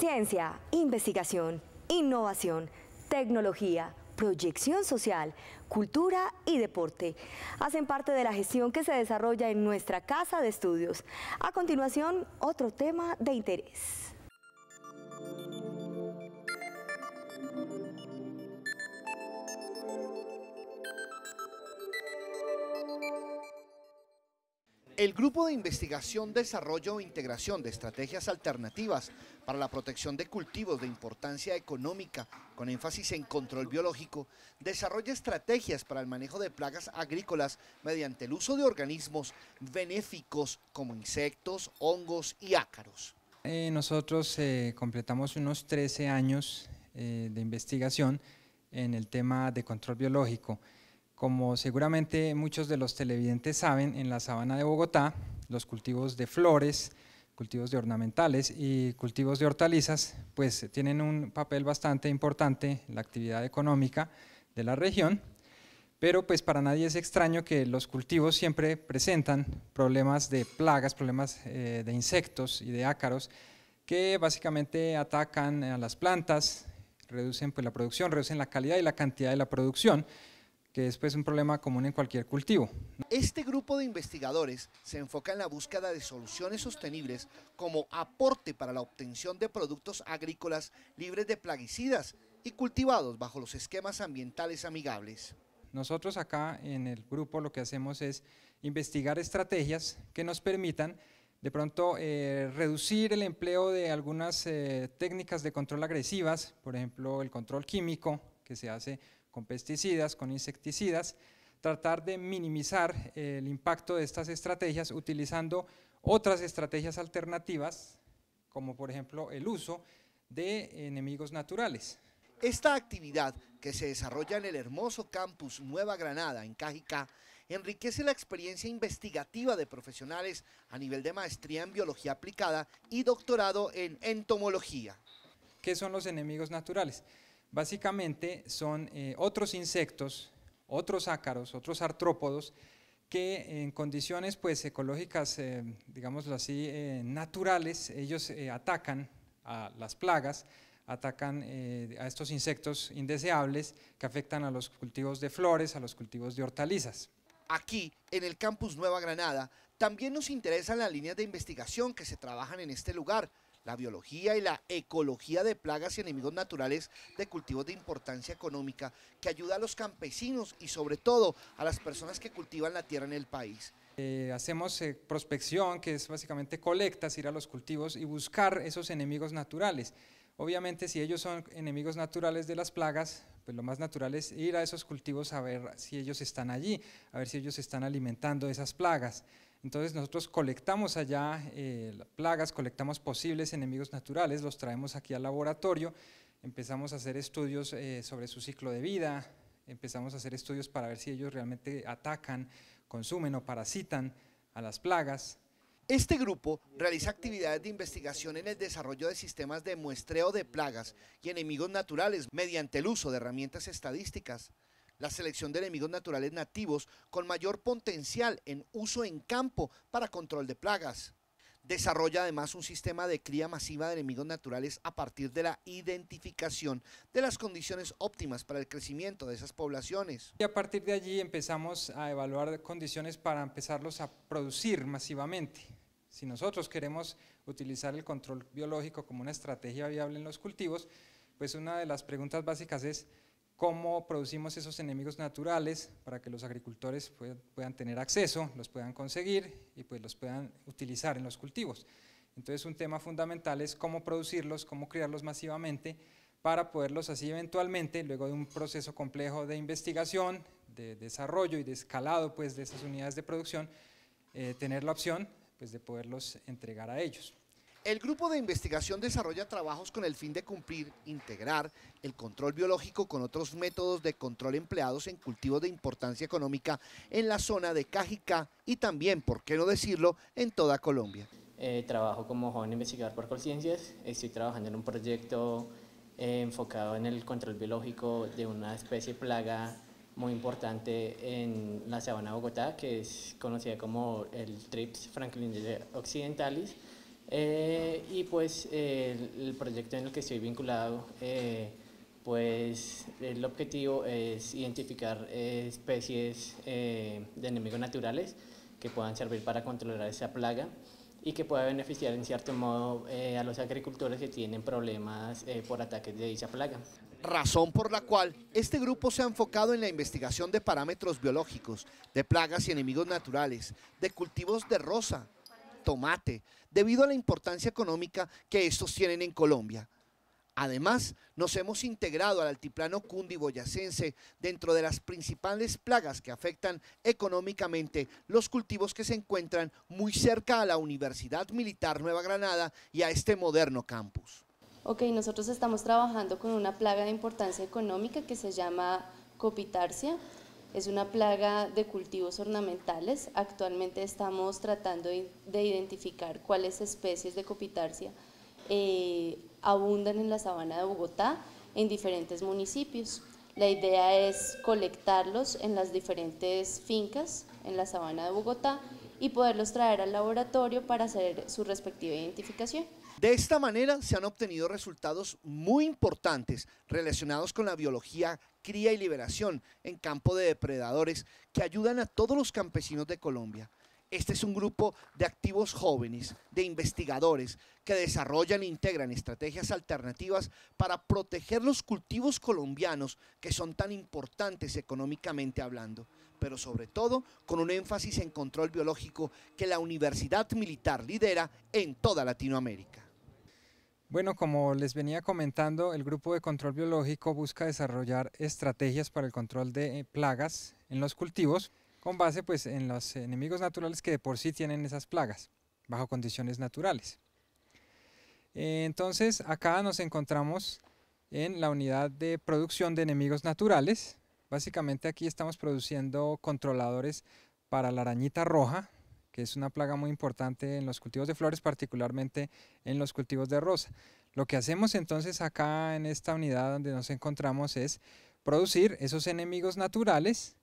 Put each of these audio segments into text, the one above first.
Ciencia, investigación, innovación, tecnología, proyección social, cultura y deporte. Hacen parte de la gestión que se desarrolla en nuestra casa de estudios. A continuación, otro tema de interés. El Grupo de Investigación, Desarrollo e Integración de Estrategias Alternativas para la Protección de Cultivos de Importancia Económica, con énfasis en control biológico, desarrolla estrategias para el manejo de plagas agrícolas mediante el uso de organismos benéficos como insectos, hongos y ácaros. Eh, nosotros eh, completamos unos 13 años eh, de investigación en el tema de control biológico. Como seguramente muchos de los televidentes saben, en la sabana de Bogotá, los cultivos de flores, cultivos de ornamentales y cultivos de hortalizas, pues tienen un papel bastante importante en la actividad económica de la región, pero pues para nadie es extraño que los cultivos siempre presentan problemas de plagas, problemas eh, de insectos y de ácaros que básicamente atacan a las plantas, reducen pues, la producción, reducen la calidad y la cantidad de la producción que es pues, un problema común en cualquier cultivo. Este grupo de investigadores se enfoca en la búsqueda de soluciones sostenibles como aporte para la obtención de productos agrícolas libres de plaguicidas y cultivados bajo los esquemas ambientales amigables. Nosotros acá en el grupo lo que hacemos es investigar estrategias que nos permitan de pronto eh, reducir el empleo de algunas eh, técnicas de control agresivas, por ejemplo el control químico que se hace con pesticidas, con insecticidas, tratar de minimizar el impacto de estas estrategias utilizando otras estrategias alternativas, como por ejemplo el uso de enemigos naturales. Esta actividad que se desarrolla en el hermoso campus Nueva Granada, en Cajicá, enriquece la experiencia investigativa de profesionales a nivel de maestría en biología aplicada y doctorado en entomología. ¿Qué son los enemigos naturales? básicamente son eh, otros insectos, otros ácaros, otros artrópodos que en condiciones pues, ecológicas, eh, digámoslo así, eh, naturales, ellos atacan a las plagas, atacan a estos insectos indeseables que afectan a los cultivos de flores, a los cultivos de hortalizas. Aquí, en el campus Nueva Granada, también nos interesan las líneas de investigación que se trabajan en este lugar, la biología y la ecología de plagas y enemigos naturales de cultivos de importancia económica que ayuda a los campesinos y sobre todo a las personas que cultivan la tierra en el país. Eh, hacemos eh, prospección, que es básicamente colectas, ir a los cultivos y buscar esos enemigos naturales. Obviamente si ellos son enemigos naturales de las plagas, pues lo más natural es ir a esos cultivos a ver si ellos están allí, a ver si ellos están alimentando esas plagas. Entonces nosotros colectamos allá eh, plagas, colectamos posibles enemigos naturales, los traemos aquí al laboratorio, empezamos a hacer estudios eh, sobre su ciclo de vida, empezamos a hacer estudios para ver si ellos realmente atacan, consumen o parasitan a las plagas. Este grupo realiza actividades de investigación en el desarrollo de sistemas de muestreo de plagas y enemigos naturales mediante el uso de herramientas estadísticas la selección de enemigos naturales nativos con mayor potencial en uso en campo para control de plagas. Desarrolla además un sistema de cría masiva de enemigos naturales a partir de la identificación de las condiciones óptimas para el crecimiento de esas poblaciones. Y a partir de allí empezamos a evaluar condiciones para empezarlos a producir masivamente. Si nosotros queremos utilizar el control biológico como una estrategia viable en los cultivos, pues una de las preguntas básicas es cómo producimos esos enemigos naturales para que los agricultores puedan tener acceso, los puedan conseguir y pues los puedan utilizar en los cultivos. Entonces un tema fundamental es cómo producirlos, cómo criarlos masivamente para poderlos así eventualmente, luego de un proceso complejo de investigación, de desarrollo y de escalado pues, de esas unidades de producción, eh, tener la opción pues, de poderlos entregar a ellos. El grupo de investigación desarrolla trabajos con el fin de cumplir, integrar el control biológico con otros métodos de control empleados en cultivos de importancia económica en la zona de Cajicá y también, por qué no decirlo, en toda Colombia. Eh, trabajo como joven investigador por conciencias, estoy trabajando en un proyecto eh, enfocado en el control biológico de una especie plaga muy importante en la sabana de Bogotá, que es conocida como el Trips Franklin occidentalis, eh, y pues eh, el, proyecto en el que estoy vinculado, eh, pues el objetivo es identificar especies de enemigos naturales que puedan servir para controlar esa plaga y que pueda beneficiar en cierto modo a los agricultores que tienen problemas por ataques de dicha plaga razón por la cual este grupo se ha enfocado en la investigación de parámetros biológicos, de plagas y enemigos naturales, de cultivos de rosa, tomate, debido a la importancia económica que estos tienen en Colombia. Además, nos hemos integrado al altiplano cundiboyacense dentro de las principales plagas que afectan económicamente los cultivos que se encuentran muy cerca a la Universidad Militar Nueva Granada y a este moderno campus. Ok, nosotros estamos trabajando con una plaga de importancia económica que se llama copitarsia. Es una plaga de cultivos ornamentales. Actualmente estamos tratando de identificar cuáles especies de copitarcia eh, abundan en la sabana de Bogotá en diferentes municipios. La idea es colectarlos en las diferentes fincas en la sabana de Bogotá y poderlos traer al laboratorio para hacer su respectiva identificación. De esta manera se han obtenido resultados muy importantes relacionados con la biología, cría y liberación en campo de depredadores que ayudan a todos los campesinos de Colombia. Este es un grupo de activos jóvenes, de investigadores, que desarrollan e integran estrategias alternativas para proteger los cultivos colombianos que son tan importantes económicamente hablando, pero sobre todo con un énfasis en control biológico que la Universidad Militar lidera en toda Latinoamérica. Bueno, como les venía comentando, el Grupo de Control Biológico busca desarrollar estrategias para el control de eh, plagas en los cultivos con base pues, en los enemigos naturales que de por sí tienen esas plagas, bajo condiciones naturales. Eh, entonces, acá nos encontramos en la unidad de producción de enemigos naturales. Básicamente aquí estamos produciendo controladores para la arañita roja, que es una plaga muy importante en los cultivos de flores, particularmente en los cultivos de rosa. Lo que hacemos entonces acá en esta unidad donde nos encontramos es producir esos enemigos naturales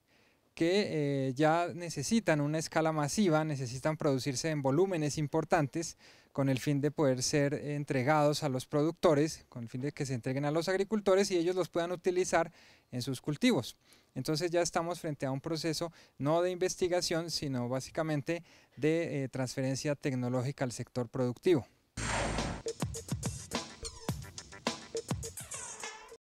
que eh, ya necesitan una escala masiva, necesitan producirse en volúmenes importantes con el fin de poder ser entregados a los productores, con el fin de que se entreguen a los agricultores y ellos los puedan utilizar en sus cultivos. Entonces ya estamos frente a un proceso no de investigación, sino básicamente de eh, transferencia tecnológica al sector productivo.